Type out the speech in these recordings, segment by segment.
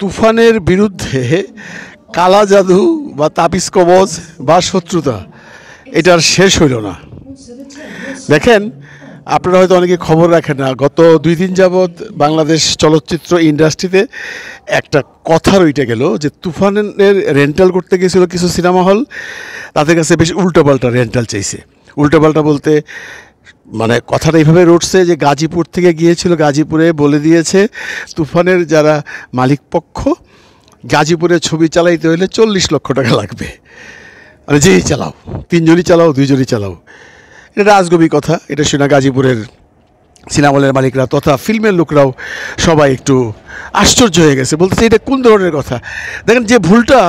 তুফানের বিরুদ্ধে কালা জাদু বা তাপিস কবজ বা শত্রুতা এটার শেষ হইল না দেখেন আপনারা হয়তো অনেকে খবর রাখেন না গত দুই দিন যাবৎ বাংলাদেশ চলচ্চিত্র ইন্ডাস্ট্রিতে একটা কথা রইটে গেল যে তুফানের রেন্টাল করতে গেছিল কিছু সিনেমা হল তাদের কাছে বেশ উল্টোপাল্টা রেন্টাল চাইছে উল্টোপাল্টা বলতে মানে কথাটা এইভাবে রটছে যে গাজীপুর থেকে গিয়েছিল গাজীপুরে বলে দিয়েছে তুফানের যারা মালিক পক্ষ গাজীপুরে ছবি চালাইতে হলে চল্লিশ লক্ষ টাকা লাগবে মানে যেই চালাও তিনজনই চালাও দুইজনই চালাও এটা রাজগবি কথা এটা শোনা গাজীপুরের সিনেমা হলের মালিকরা তথা ফিল্মের লোকরাও সবাই একটু আশ্চর্য হয়ে গেছে বলতেছে এটা কোন ধরনের কথা দেখেন যে ভুলটা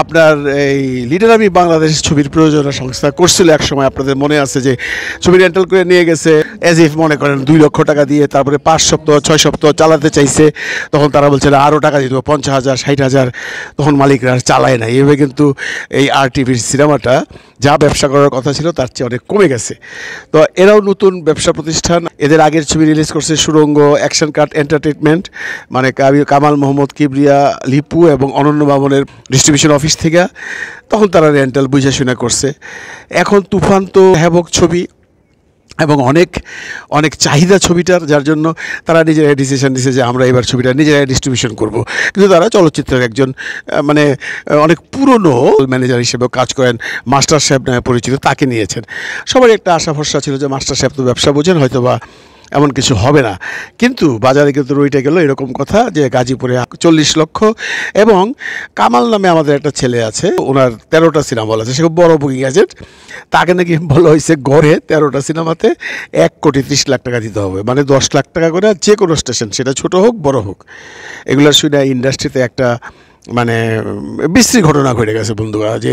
আপনার এই লিডার আমি বাংলাদেশ ছবির প্রযোজনা সংস্থা করছিল এক সময় আপনাদের মনে আছে যে ছবি রেন্টাল করে নিয়ে গেছে এজ ইফ মনে করেন দুই লক্ষ টাকা দিয়ে তারপরে পাঁচ সপ্তাহ ছয় সপ্তাহ চালাতে চাইছে তখন তারা বলছিল আরও টাকা দেবো পঞ্চাশ হাজার ষাট হাজার তখন মালিকরা আর চালায় না এইভাবে কিন্তু এই আর টিভির সিনেমাটা যা ব্যবসা করার কথা ছিল তার চেয়ে অনেক কমে গেছে তো এরাও নতুন ব্যবসা প্রতিষ্ঠান এদের আগের ছবি রিলিজ করছে সুরঙ্গ অ্যাকশন কার্ড এন্টারটেনমেন্ট মানে কামাল মোহাম্মদ কিবরিয়া লিপু এবং অনন্য ভবনের ডিস্ট্রিবিউশন অফিস থেকে তখন তারা রেন্টাল বুঝাশোনা করছে এখন তুফান তো হ্যাবক ছবি এবং অনেক অনেক চাহিদা ছবিটার যার জন্য তারা নিজেরা ডিসিশন নিছে যে আমরা এবার ছবিটা নিজেরা ডিস্ট্রিবিউশন করব কিন্তু তারা চলচ্চিত্রের একজন মানে অনেক পুরনো ম্যানেজার হিসেবে কাজ করেন মাস্টার সাহেব নামে পরিচিত তাকে নিয়েছেন সবার একটা আশা ভরসা ছিল যে মাস্টার সাহেব তো ব্যবসা বোঝেন হয়তো বা এমন কিছু হবে না কিন্তু বাজারে কিন্তু রইটা গেল এরকম কথা যে গাজীপুরে চল্লিশ লক্ষ এবং কামাল নামে আমাদের একটা ছেলে আছে ওনার তেরোটা সিনেমা বলা আছে সে বড় বুকিং গ্যাজেট তাকে নাকি বলা হয়েছে গড়ে তেরোটা সিনেমাতে এক কোটি ত্রিশ লাখ টাকা দিতে হবে মানে দশ লাখ টাকা করে যে কোনো স্টেশন সেটা ছোট হোক বড় হোক এগুলো শুনে ইন্ডাস্ট্রিতে একটা মানে বিশ্রী ঘটনা ঘটে গেছে বন্ধুরা যে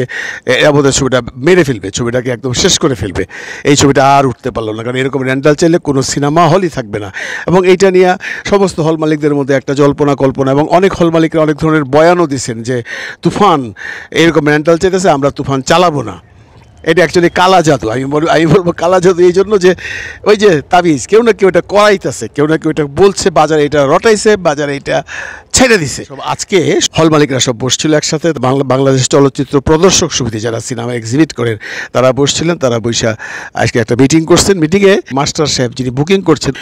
এরা বোধহয় ছবিটা মেরে ফেলবে ছবিটাকে একদম শেষ করে ফেলবে এই ছবিটা আর উঠতে পারলো না কারণ এরকম র্যান্ডাল চাইলে কোনো সিনেমা হলই থাকবে না এবং এইটা নিয়ে সমস্ত হল মালিকদের মধ্যে একটা জল্পনা কল্পনা এবং অনেক হল মালিকরা অনেক ধরনের বয়ানও দিচ্ছেন যে তুফান এরকম র্যান্ডাল চাইতেছে আমরা তুফান চালাবো না এটা অ্যাকচুয়ালি কালা জাদু আমি বলবো আমি বলবো কালা জাদু এই জন্য যে ওই যে তাবিজ কেউ না কেউ এটা করাইতেছে কেউ না কেউ এটা বলছে বাজারে এটা রটাইছে বাজারে এটা ছেড়ে দিছে আজকে হল মালিকরা সব বসছিল একসাথে বাংলা বাংলাদেশ চলচ্চিত্র প্রদর্শক সমিতি যারা সিনেমা এক্সিবিট করেন তারা বসছিলেন তারা বৈশা আজকে একটা মিটিং করছেন মিটিংয়ে মাস্টার সাহেব যিনি বুকিং করছেন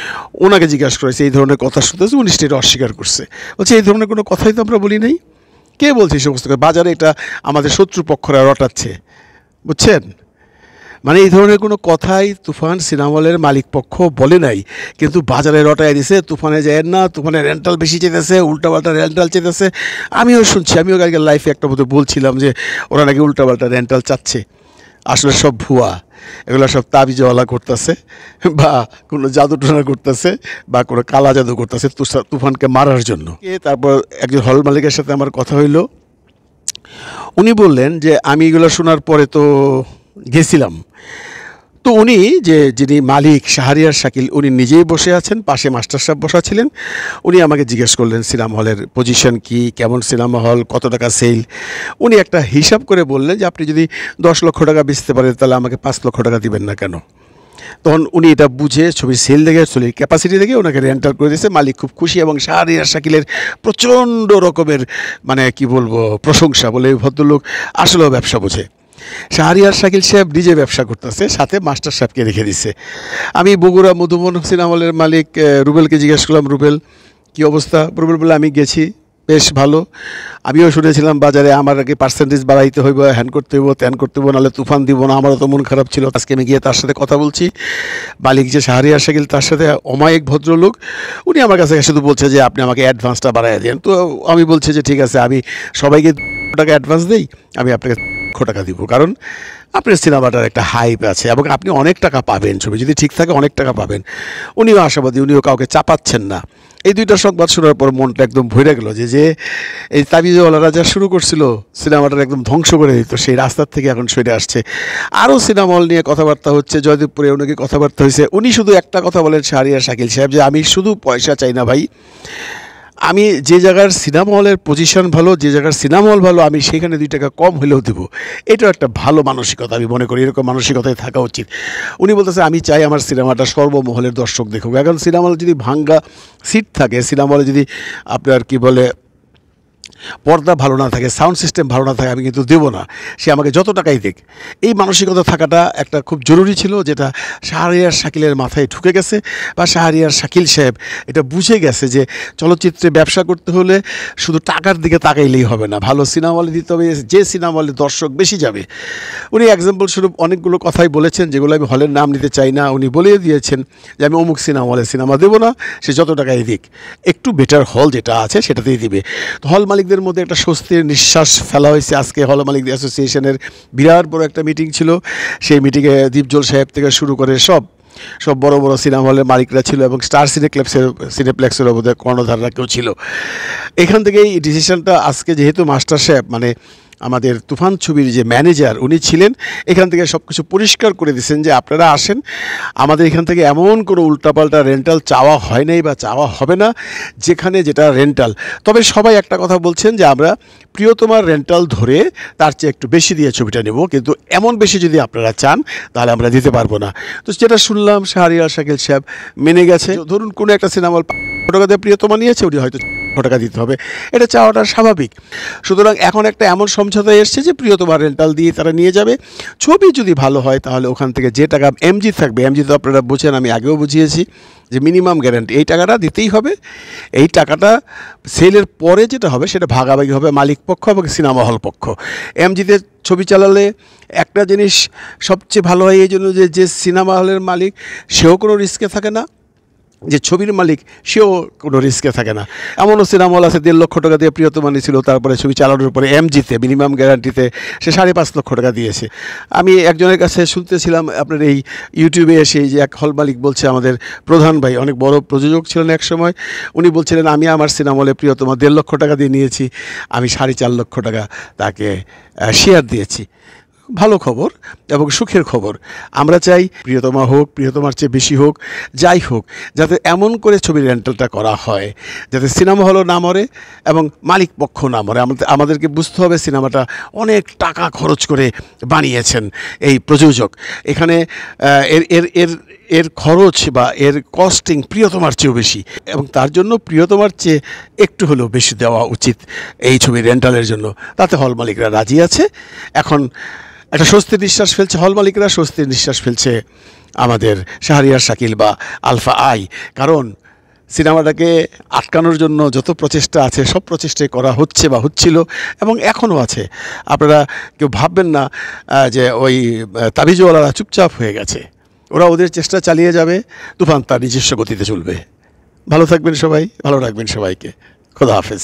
ওনাকে জিজ্ঞাসা করেছে এই ধরনের কথা শুনতেছে উনি সেটা অস্বীকার করছে বলছে এই ধরনের কোনো কথাই তো আমরা বলি নাই কে বলছে এই সমস্ত বাজারে এটা আমাদের শত্রুপক্ষরা রটাচ্ছে বুঝছেন মানে এই ধরনের কোনো কথাই তুফান সিনেমালের মালিক পক্ষ বলে নাই কিন্তু বাজারে রটায় দিছে তুফানে যায় না তুফানে রেন্টাল বেশি চেতেছে উল্টাপাল্টা রেন্টাল চেতেছে আমিও শুনছি আমিও কালকে লাইফে একটা মতো বলছিলাম যে ওরা নাকি উল্টাপাল্টা রেন্টাল চাচ্ছে আসলে সব ভুয়া এগুলো সব তাবিজওয়ালা করতেছে বা কোনো জাদু টোনা করতেছে বা কোনো কালা জাদু করতেছে তুফানকে মারার জন্য তারপর একজন হল মালিকের সাথে আমার কথা হইলো উনি বললেন যে আমি এগুলো শোনার পরে তো গেছিলাম তো উনি যে যিনি মালিক শাহরিয়ার শাকিল উনি নিজেই বসে আছেন পাশে মাস্টার সাহেব বসা ছিলেন উনি আমাকে জিজ্ঞেস করলেন সিনেমা হলের পজিশন কি কেমন সিনেমা হল কত টাকা সেল উনি একটা হিসাব করে বললেন যে আপনি যদি দশ লক্ষ টাকা বেচতে পারেন তাহলে আমাকে পাঁচ লক্ষ টাকা দিবেন না কেন তখন উনি এটা বুঝে ছবির সেল দেখে ছবির ক্যাপাসিটি দেখে ওনাকে রেন্টাল করে দিয়েছে মালিক খুব খুশি এবং শাহরিয়ার শাকিলের প্রচণ্ড রকমের মানে কি বলবো প্রশংসা বলে ভদ্রলোক আসলেও ব্যবসা বোঝে শাহরিয়ার শাকিল সাহেব নিজে ব্যবসা করতেছে সাথে মাস্টার সাহেবকে রেখে দিছে আমি বগুড়া মধুমোহন সিনেমা হলের মালিক রুবেলকে জিজ্ঞেস করলাম রুবেল কি অবস্থা রুবেল বলে আমি গেছি বেশ ভালো আমিও শুনেছিলাম বাজারে আমার আগে পার্সেন্টেজ বাড়াইতে হইব হ্যান করতে হইব ত্যান করতে হইব নাহলে তুফান দিব না আমারও তো মন খারাপ ছিল আজকে আমি গিয়ে তার সাথে কথা বলছি বালিক যে আসে শাকিল তার সাথে অমায়িক ভদ্রলোক উনি আমার কাছে শুধু বলছে যে আপনি আমাকে অ্যাডভান্সটা বাড়াই দেন তো আমি বলছি যে ঠিক আছে আমি সবাইকে টাকা অ্যাডভান্স দিই আমি আপনাকে লক্ষ টাকা দিব কারণ আপনার সিনেমাটার একটা হাইপ আছে এবং আপনি অনেক টাকা পাবেন ছবি যদি ঠিক থাকে অনেক টাকা পাবেন উনিও আশাবাদী উনিও কাউকে চাপাচ্ছেন না এই দুইটা সংবাদ শোনার পর মনটা একদম ভরে গেল যে যে এই তাবিজওয়ালারা যা শুরু করছিল সিনেমাটার একদম ধ্বংস করে দিত সেই রাস্তার থেকে এখন সরে আসছে আরও সিনেমা হল নিয়ে কথাবার্তা হচ্ছে জয়দেবপুরে ওনাকে কথাবার্তা হয়েছে উনি শুধু একটা কথা বলেন শাহরিয়া শাকিল সাহেব যে আমি শুধু পয়সা চাই না ভাই আমি যে জায়গার সিনেমা হলের পজিশন ভালো যে জায়গার সিনেমা হল ভালো আমি সেখানে দুই টাকা কম হলেও দেবো এটাও একটা ভালো মানসিকতা আমি মনে করি এরকম মানসিকতায় থাকা উচিত উনি বলতেছে আমি চাই আমার সিনেমাটা সর্বমহলের দর্শক দেখুক এখন সিনেমা হলে যদি ভাঙ্গা সিট থাকে সিনেমা হলে যদি আপনার কি বলে পর্দা ভালো না থাকে সাউন্ড সিস্টেম ভালো না থাকে আমি কিন্তু দেবো না সে আমাকে যত টাকাই দিক এই মানসিকতা থাকাটা একটা খুব জরুরি ছিল যেটা শাহরিয়ার শাকিলের মাথায় ঢুকে গেছে বা শাহরিয়ার শাকিল সাহেব এটা বুঝে গেছে যে চলচ্চিত্রে ব্যবসা করতে হলে শুধু টাকার দিকে তাকাইলেই হবে না ভালো সিনেমা হলে দিতে হবে যে সিনেমা হলে দর্শক বেশি যাবে উনি এক্সাম্পল স্বরূপ অনেকগুলো কথাই বলেছেন যেগুলো আমি হলের নাম নিতে চাই না উনি বলেই দিয়েছেন যে আমি অমুক সিনেমা হলে সিনেমা দেবো না সে যত টাকাই দিক একটু বেটার হল যেটা আছে সেটাতেই দিবে হল মালিক মালিকদের মধ্যে একটা স্বস্তির নিঃশ্বাস ফেলা হয়েছে আজকে হল মালিক অ্যাসোসিয়েশনের বিরাট বড় একটা মিটিং ছিল সেই মিটিংয়ে দীপজল সাহেব থেকে শুরু করে সব সব বড় বড় সিনেমা হলের মালিকরা ছিল এবং স্টার সিনেপ্লেক্সের সিনেপ্লেক্সের বোধহয় কর্ণধাররা কেউ ছিল এখান থেকেই ডিসিশনটা আজকে যেহেতু মাস্টার সাহেব মানে আমাদের তুফান ছবির যে ম্যানেজার উনি ছিলেন এখান থেকে সব কিছু পরিষ্কার করে দিয়েছেন যে আপনারা আসেন আমাদের এখান থেকে এমন কোনো উল্টাপাল্টা রেন্টাল চাওয়া হয় নাই বা চাওয়া হবে না যেখানে যেটা রেন্টাল তবে সবাই একটা কথা বলছেন যে আমরা প্রিয়তমার রেন্টাল ধরে তার চেয়ে একটু বেশি দিয়ে ছবিটা নেব কিন্তু এমন বেশি যদি আপনারা চান তাহলে আমরা দিতে পারবো না তো যেটা শুনলাম শাহরিয়া শাকিল সাহেব মেনে গেছে ধরুন কোনো একটা সিনেমা ফটোগ্রাফি প্রিয়তমা নিয়েছে উনি হয়তো টাকা দিতে হবে এটা চাওয়াটা স্বাভাবিক সুতরাং এখন একটা এমন সমঝোতা এসছে যে প্রিয়তমা রেন্টাল দিয়ে তারা নিয়ে যাবে ছবি যদি ভালো হয় তাহলে ওখান থেকে যে টাকা এমজি থাকবে এমজি তো আপনারা বোঝেন আমি আগেও বুঝিয়েছি যে মিনিমাম গ্যারান্টি এই টাকাটা দিতেই হবে এই টাকাটা সেলের পরে যেটা হবে সেটা ভাগাভাগি হবে মালিক পক্ষ এবং সিনেমা হল পক্ষ এমজিতে ছবি চালালে একটা জিনিস সবচেয়ে ভালো হয় এই জন্য যে যে সিনেমা হলের মালিক সেও কোনো রিস্কে থাকে না যে ছবির মালিক সেও কোনো রিস্কে থাকে না এমনও সিনেমা হল আছে দেড় লক্ষ টাকা দিয়ে প্রিয়তমানি ছিল তারপরে ছবি চালানোর পরে এমজিতে মিনিমাম গ্যারান্টিতে সে সাড়ে পাঁচ লক্ষ টাকা দিয়েছে আমি একজনের কাছে শুনতেছিলাম আপনার এই ইউটিউবে এসে যে এক হল মালিক বলছে আমাদের প্রধান ভাই অনেক বড় প্রযোজক ছিলেন এক সময় উনি বলছিলেন আমি আমার সিনেমা হলে প্রিয়তমা দেড় লক্ষ টাকা দিয়ে নিয়েছি আমি সাড়ে চার লক্ষ টাকা তাকে শেয়ার দিয়েছি ভালো খবর এবং সুখের খবর আমরা চাই প্রিয়তমা হোক প্রিয়তমার চেয়ে বেশি হোক যাই হোক যাতে এমন করে ছবির রেন্টালটা করা হয় যাতে সিনেমা হলও না মরে এবং মালিক পক্ষ না মরে আমাদের আমাদেরকে বুঝতে হবে সিনেমাটা অনেক টাকা খরচ করে বানিয়েছেন এই প্রযোজক এখানে এর এর এর এর খরচ বা এর কস্টিং প্রিয়তমার চেয়েও বেশি এবং তার জন্য প্রিয়তমার চেয়ে একটু হলেও বেশি দেওয়া উচিত এই ছবি রেন্টালের জন্য তাতে হল মালিকরা রাজি আছে এখন একটা স্বস্তির নিঃশ্বাস ফেলছে হল মালিকরা স্বস্তির নিঃশ্বাস ফেলছে আমাদের শাহরিয়ার শাকিল বা আলফা আই কারণ সিনেমাটাকে আটকানোর জন্য যত প্রচেষ্টা আছে সব প্রচেষ্টাই করা হচ্ছে বা হচ্ছিল এবং এখনও আছে আপনারা কেউ ভাববেন না যে ওই তাবিজওয়ালারা চুপচাপ হয়ে গেছে ওরা ওদের চেষ্টা চালিয়ে যাবে তুফান তার নিজস্ব গতিতে চলবে ভালো থাকবেন সবাই ভালো রাখবেন সবাইকে খোদা হাফেজ